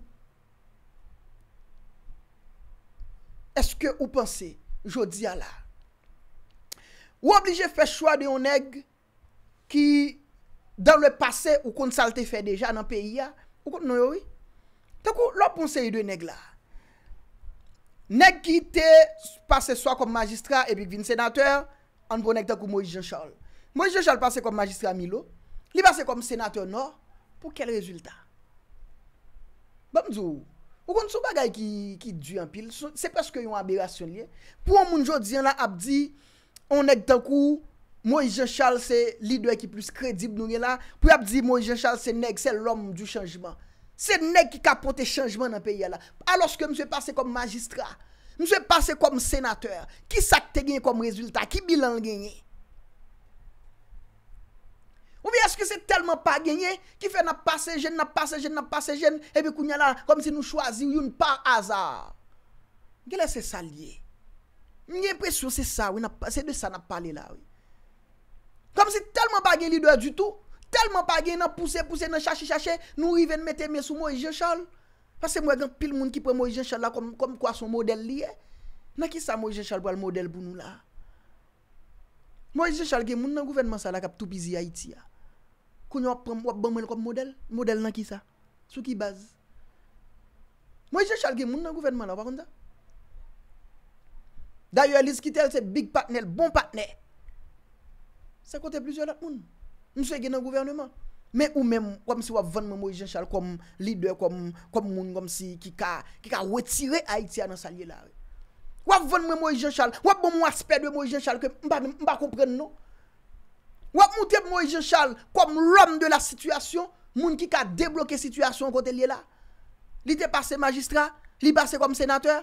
Eske ou pense? Jodi ya la. Ou oblige fè chwa de yon neg ki dan le pase ou konsalte fè deja nan peyi ya. Ou konsalte fè deja nan peyi ya. Takou, lò pounse yi dwe neg la. Neg ki te pase swa kom magistra, epik vin senatèr, an pou nek takou Moïse Jean Charles. Moïse Jean Charles pase kom magistra Milo, li pase kom senatèr no, pou kel rezultat? Bamdou, ou kon sou bagay ki dwi an pil, se paske yon ame rasyon li. Pou an mounjou diyan la ap di, an nek takou, Moïse Jean Charles se li dwe ki plus kredib nou nye la, pou ap di Moïse Jean Charles se neg, se lòm du chanjiman. Se nek ki kapote chanjman nan peye la, aloske mse pase kom magistra, mse pase kom senateur, ki sakte genye kom rezultat, ki bilan genye. Ou mi eske se telman pa genye, ki fe na pase jen, na pase jen, na pase jen, ebe kou nyan la kom se nou chwazi yon pa azar. Gye le se sa liye? Mye presyon se sa wè, se de sa na pale la wè. Kom se telman pa genye li doè du tout. Telman pa gen nan puse, puse, nan chache, chache, nou riven meteme sou Moe Jechal. Pase mwen gen pil moun ki pre Moe Jechal la kom kwa son model liye. Nan ki sa Moe Jechal wale model pou nou la? Moe Jechal gen moun nan gouvernement sa la kap tupizi Haiti ya. Koun yo ap pre mwen wap mwen kom model, model nan ki sa? Sou ki baz? Moe Jechal gen moun nan gouvernement la, wakanda? Dayo Alice Kitel se big partner, bon partner. Sa kote plizio la moun? Mse gen nan gouvernement. Men ou men wap si wap ven mwen Moijen Charles kom lider, kom moun ki ka wetire Haiti anan sal ye la. Wap ven mwen Moijen Charles, wap mwen mwen asper de Moijen Charles ke mba kompren nou. Wap moun te Moijen Charles kom l'homme de la situasyon moun ki ka debloke situasyon kontel ye la. Li te pase magistra, li pase kom senateur,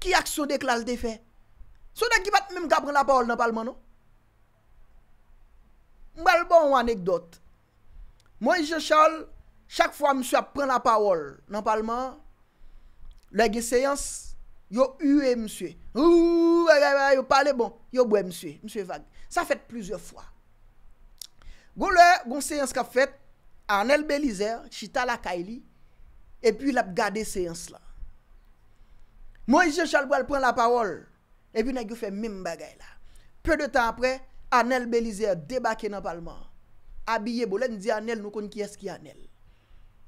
ki aksyo de klal defen. Sona ki bat mwen mga pran la paol nan palman nou. Mbèl bon anekdot. Moise Jechal, chak fwa mswe ap pren la parol, nan palman, lè gè seyans, yo ue mswe. Ou, wè gè wè, yo pale bon, yo bwe mswe, mswe fag. Sa fèt plusieurs fwa. Gou lè, goun seyans ka fèt, anel belizer, chita la kaili, epi lè ap gade seyans la. Moise Jechal, mbèl pren la parol, epi lè gè fè mbèl bagay la. Peu de tan apre, Anel Belize a debake nan palman. Abye bolen, di Anel nou kon ki eski Anel.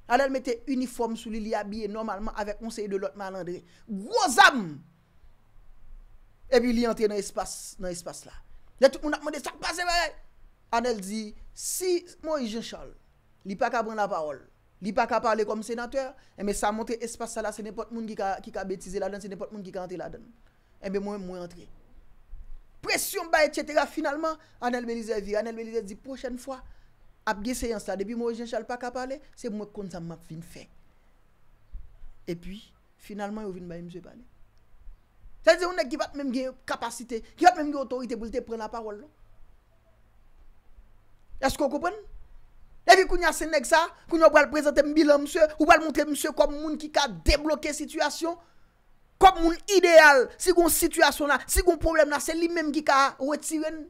Anel mette uniform sou li li abye normalman avek konsey de lot manandri. Gwozam! Ebi li ante nan espas la. Le tout moun ak moun de sakpase mwen. Anel di, si moun je chal, li pa ka pran la parol, li pa ka pale kom senatuer, ebe sa moun te espas la, se nepot moun ki ka betize la den, se nepot moun ki ka ante la den. Ebe moun moun entrek. Presyon ba, etc. Finalman, anel belize vi. Anel belize di, Prochen fwa, apge seyans la, debi mou jen chal pa ka pale, se mou kontan map vin fe. E pi, finalman, yo vin ba yon mse bane. Se yon ek ki bat menm gen kapasite, ki bat menm gen otorite, pou te pren la parol. Ya sko koupen? E vi kounyase nek sa, kounyo wal prezante mbi la mse, wal montre mse kom moun ki ka debloke situasyon, Kom moun ideal, si goun situasyon nan, si goun problem nan, se li menm gi ka wetiren.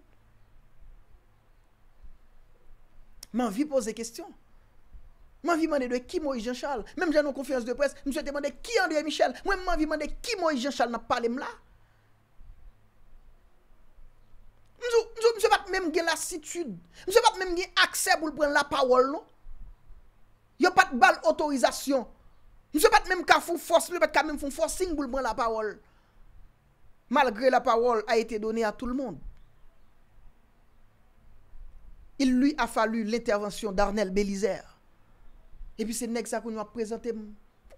Men vi pose kestyon. Men vi mwende de ki mwoy jenshal. Men vi jan nou konfiyans de pres, mwen se temande ki André Michel. Mwen mwen vi mwende ki mwoy jenshal nan pale mla. Mwen se pat menm gen lasitude. Mwen se pat menm gen aksep ou pren la pawol nou. Yo pat bal otorizasyon. Mse pat mèm ka foun fòs, mèm pat ka mèm foun fòs, singboulman la pawol. Malgré la pawol a ete donè a tout l'monde. Il luy a falu l'intervention d'Arnel Belizer. E pi se nèk sa kon yon ap prezante mèm,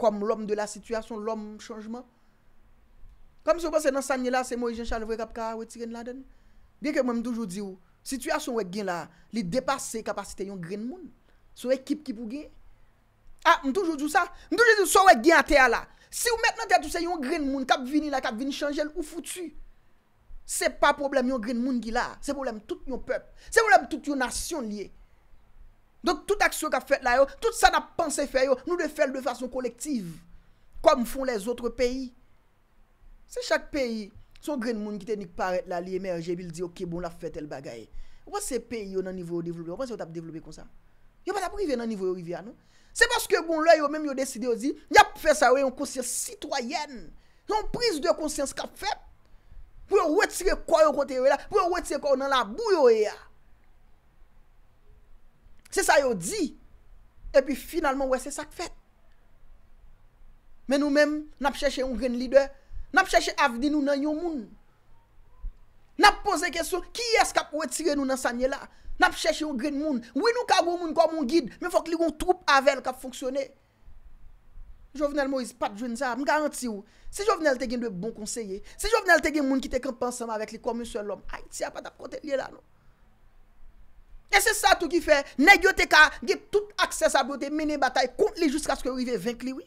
kom l'om de la situasyon, l'om chanjman. Kom se wèk se nan sa mè la, se mò yon chan vwe kap ka, wè ti gen la den. Biè ke mèm doujou di wè, situasyon wè gen la, li depase kapasite yon gren moun. Se wèk kip kip wè gen. Ha, ah, m toujou djou sa, m toujou djou sowe gen a te a la. Si ou men nan te a tou se yon green moun kap vini la, kap vini chanjel, ou foutu? Se pa problem yon green moun ki la, se problem tout yon pep, se problem tout yon nasyon liye. Donk tout aksyon kap fet la yo, tout sa nap panse fe yo, nou de fel de fason kolektiv. Kom fon les otre peyi. Se chak peyi, son green moun ki tenik paret la li emerge, e bil di ok bon la fet el bagaye. Ou pa se peyi yo nan nivou yo devlopi, ou pa se yo tap devlopi konsa? Yo pa tap rive nan nivou yo rive a nou? Se baske bon lè yo mèm yo deside yo di, Nye ap fè sa yo yon konsens sitwayen, Yon pris de konsens kap fèp, Pwè yo wetire kwa yo kontè yo la, Pwè yo wetire kwa yo nan la bou yo ya, Se sa yo di, E pi finalman wè se sak fèp, Mè nou mèm nap chèche yon green leader, Nap chèche avdi nou nan yon moun, Nap pose kesyon, Ki eskap wetire nou nan sa nyè la, N ap chèche yon green moun, wè nou ka goun moun kon moun gid, men fòk li yon troup avèl kap fonksyonè. Jovenel Moïse pat jwen sa, m garanti yon. Se jovenel te gen dwe bon konseye, se jovenel te gen moun ki te kon panseman avèk li kon moun son lòm, ay, ti ap pat ap kontè liè la lòm. Non? E se sa tout ki fè, ne gyo te ka, gè tout akses a bote menè batay, kont li jouskas ke yon vè vènk li wè.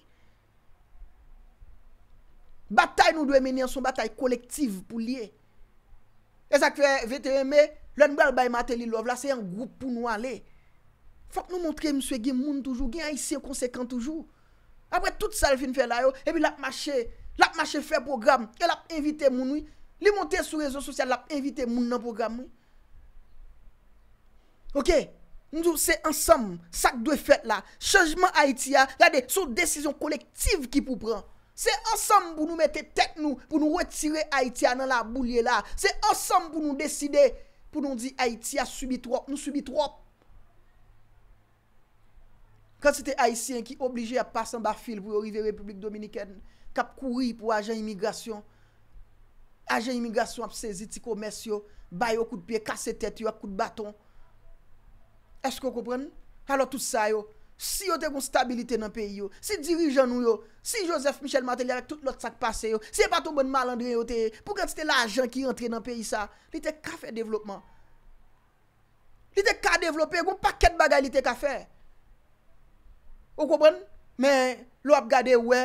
Batay nou dwe menè an son batay kolektiv pou liè. E sa kwe VTME... Len bel bay mate li lov la, se yon group pou nou ale. Fak nou montre mswe gen moun toujou, gen aisyen konsekant toujou. Apre tout sal fin fè la yo, ebi lak mache, lak mache fè program, e lak invite moun ou, li monte sou rezon sosyal, lak invite moun nan program ou. Ok, mswe se ansam sak dwe fèt la, chanjman Haitia, yade sou desisyon kolektiv ki pou pran. Se ansam pou nou mette tek nou, pou nou wetire Haitia nan la boulie la. Se ansam pou nou deside... pou nou di Haiti a subi trop, nou subi trop. Kan se te Haitien ki oblije a pasan ba fil pou yo rive Republik Dominiken, kap kouri pou ajen imigrasyon. Ajen imigrasyon ap sezi ti komes yo, bay yo kout pe, kase tet yo, kout baton. Esko koupren? Halo tout sa yo. Si yo te kon stabilite nan peyi yo, si dirijan nou yo, si Joseph Michel Martelly ak tout lot sak pase yo, si e patou bon malandre yo te, pou gen ti te la ajan ki rentre nan peyi sa, li te ka fe developman. Li te ka developman, kon paket bagay li te ka fe. Ou kompren? Men, lò ap gade wè,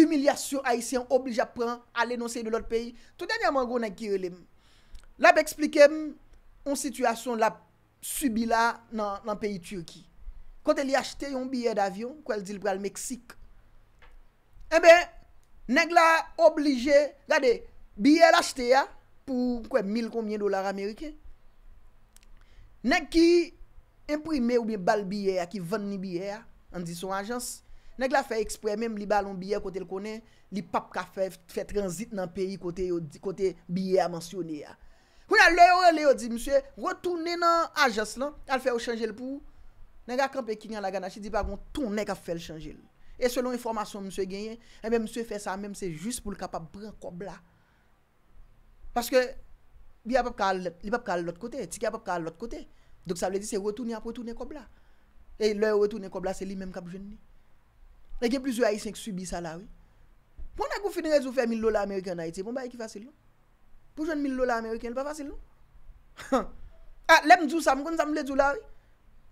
humilyasyon aisyen oblija pren al enonsey de lot peyi. Tout denyaman gounen ki yolem. Lò ap eksplikem yon situasyon lò ap subi la nan peyi Turki. kontè li achte yon biye d'avyon, kwa l di l pral Meksik, e ben, neg la oblige, gade, biye l achte ya, pou kwe mil konmien dolar Amerike, neg ki imprime ou biye bal biye ya, ki vende ni biye ya, an di son ajans, neg la fè eksprè, mèm li bal yon biye kote l konè, li pap ka fè transit nan peyi kote biye a mansyonè ya. Kwa yon leyo, leyo di, msye, rotounen nan ajans lan, al fè ou chanje l pou, Nè gwa kampe kinyan la ganache, di pa kon ton nè ka fèl chanje lò. E selon informasyon msè genyen, e msè fè sa mèm se jous pou l'kapap brin kobla. Paske li apap ka l'ot kote, tik apap ka l'ot kote. Dok sa ble di se wotouni ap wotouni kobla. E lò wotouni kobla se li mèm kap jouni. Nè e gen plus yo a yi senk subi sa la wè. Pon nan kon finire zou fè mil lola Ameriken a yi te, pon ba yi ki fasil lò. Pon jouni mil lola Ameriken, lè pa fasil lò. Non? Lèm ah, djou sam kon, sam lè djou la w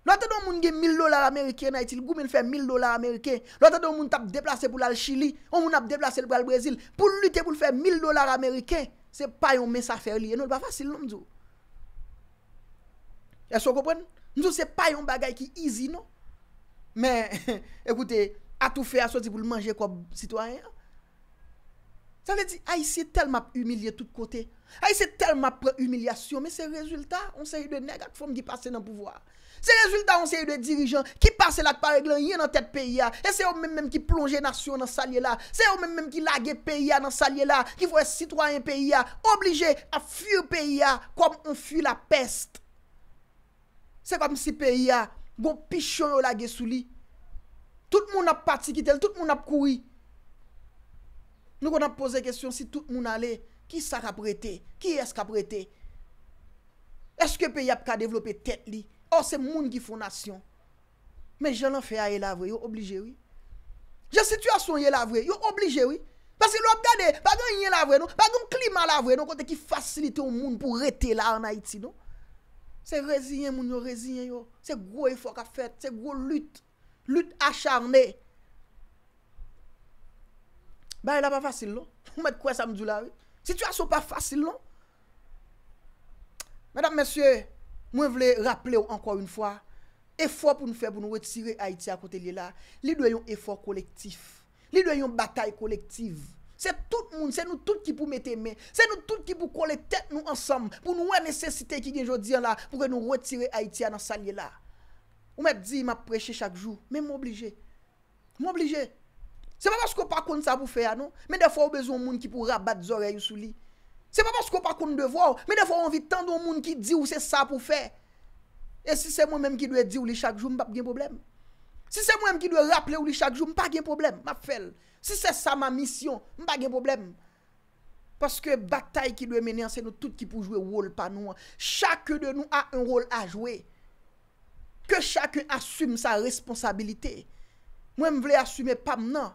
Lo ata do moun gen 1000 dolar Amerike na itil, gou men fè 1000 dolar Amerike. Lo ata do moun tap deplase pou la l'Chili, ou moun ap deplase pou la l'Bresil, pou l'lite pou l'fè 1000 dolar Amerike, se pa yon mes afer li. E nou, l'pa fasil nou mzou. E sou kompren? Mzou se pa yon bagay ki izi nou. Men, ekoute, a tou fè a sou ti pou l'manje kwa sitwanyan. Sa ve di, ay si tel map humilye tout kote. Ay si tel map humilyasyon. Me se rezultat, on se yu de neg ak fom di pase nan pouvoar. Se rezultat, on se yu de dirijan ki pase lak parek lan yon nan tet peyi ya. E se yo men men ki plonje nasyon nan salye la. Se yo men men ki lage peyi ya nan salye la. Ki vwè sitwanyen peyi ya. Oblige a fuy peyi ya kom on fuy la pest. Se vwè msi peyi ya, gwo pichon yo lage sou li. Tout moun ap pati ki tel, tout moun ap koui. Nou kon ap pose kesyon si tout moun ale, ki sa ka prete, ki es ka prete, eske pe yap ka devlope tet li, or se moun ki fonasyon, men jen lan fe a ye la vwe, yo oblije wè, jen situasyon ye la vwe, yo oblije wè, basi lò ap gane, bagan yon yon la vwe nou, bagan klima la vwe nou, kote ki fasilite ou moun pou rete la an Haiti nou, se reziyen moun yo, reziyen yo, se gro e fok a fet, se gro lut, lut acharne, Ba, e non? la pa fasil, lò. Ou mèd kwen sa mdou la, wè? Situasyon pa fasil, lò. Mèdam mèsyè, mwen vle rappele ou anko un fwa. Effort pou nou fè pou nou retire Haitia kote li la. Li dwen yon effort kolektif. Li dwen yon batay kolektif. Se tout moun, se nou tout ki pou mète mè. Se nou tout ki pou kolek tèk nou ansam. Pou nou wè nesesite ki genjò diyan la. Pou kè nou retire Haitia nan sa li la. Ou mèd di, mè preche chak jou. Mè m'oblige. M'oblige. M'oblige. Se pa pa skou pa kon sa pou fè anon, me defo ou bezoun moun ki pou rabat zorey ou sou li. Se pa pa skou pa kon devor, me defo ou anvi tan don moun ki di ou se sa pou fè. E si se mwen mèm ki dwe di ou li chak joun, m pa gen problem. Si se mwen mèm ki dwe rapple ou li chak joun, m pa gen problem, map fel. Si se sa ma misyon, m pa gen problem. Paske batay ki dwe menen se nou tout ki pou jwe rol pa nou an. Chakou de nou an un rol a jwe. Ke chakou asume sa responsabilite. Mwen m vle asume pa m nan.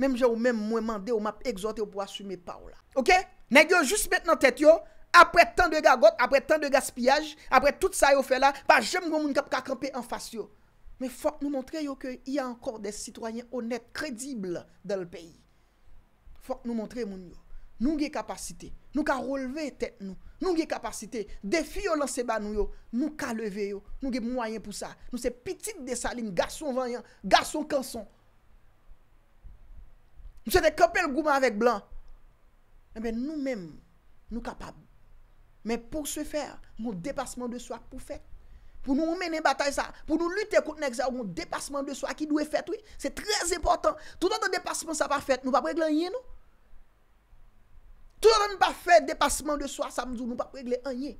Mèm jè ou mèm mwen mandè ou mèm exote ou pou asume pa ou la Ok? Nè gyo jous mèt nan tèt yo Apre tan de gagot, apre tan de gaspillaj Apre tout sa yo fè la Pa jèm gwen moun kap kakampè an fas yo Mè fòk nou montrè yo kè yon ankor de sitwanyen onèk kredible del peyi Fòk nou montrè moun yo Nou gè kapasite Nou ka relevé tèt nou Nou gè kapasite Defi yo lanse ba nou yo Nou ka leve yo Nou gè mouayen pou sa Nou se pitit de salin Garson vanyan Garson kanson Nou se de kapel gouman avèk blan. Mè eh mè nou mèm, nou kapab. Mè pou se fè, mou depasman de swak pou fè. Pou nou mènen batay sa, pou nou lute kouten ek sa, mou depasman de swak ki nou e fèt, oui. Se trèz important. Tou dan nou depasman sa pa fèt, nou pa pregle an ye nou. Tou dan nou pa fèt depasman de swak sa mzou, nou pa pregle an ye.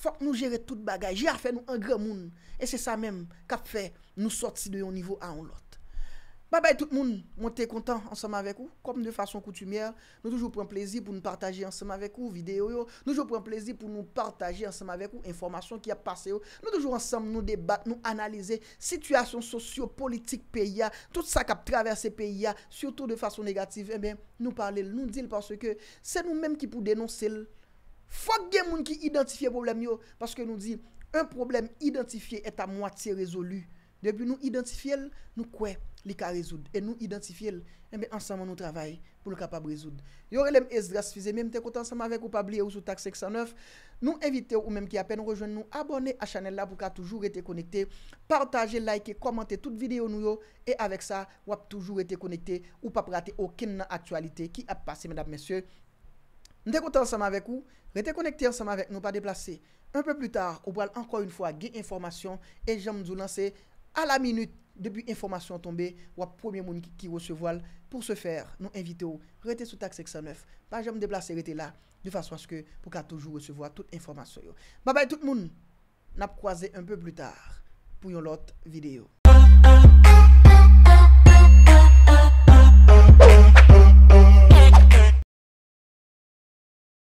Fòk nou jere tout bagaj. Je a fèt nou an gre moun. E se sa mèm kap fèt nou sot si de yon nivou a an lot. Babay tout moun, mwen te kontan anseman vek ou, kom de fason koutumier, nou toujou pren plezi pou nou partaje anseman vek ou, videyo yo, nou toujou pren plezi pou nou partaje anseman vek ou, informasyon ki ap pase yo, nou toujou anseman nou debat, nou analize, situasyon sosyo-politik peya, tout sa kap traverse peya, surtout de fason negatif, e eh ben nou parle loun dil parce ke se nou menm ki pou denonse loun. Fwa gen moun ki identifiye problem yo, parce ke nou di, un problem identifiye et a mwati rezolu. Depi nou identifiyel, nou kwe li ka rezoud. E nou identifiyel, eme ansaman nou travay pou l'kapab rezoud. Yo relem es dras fizeme, mte kote ansaman vek ou pa bliye ou sou tak 609. Nou evite ou ou menm ki apen rejwen nou abone a chanel la pou ka toujou rete konekte. Partaje, like, komante tout videyo nou yo. E avek sa, wap toujou rete konekte ou pa prate okin nan aktualite ki ap pase men ap mesye. Mte kote ansaman vek ou, rete konekte ansaman vek nou pa deplase. Unpe plus tar, ou pral ankon yon fwa gen informasyon e jaman zou lance. A la minute, debi informasyon tombe, wap pwemye moun ki wose voal. Pour se fer, nou invite ou, rete sou tak seksan 9. Pajam de plase rete la, de fasyon aske pou ka toujou wose voa tout informasyon yo. Babay tout moun, nap kwaze un peu blu tar, pou yon lot videyo.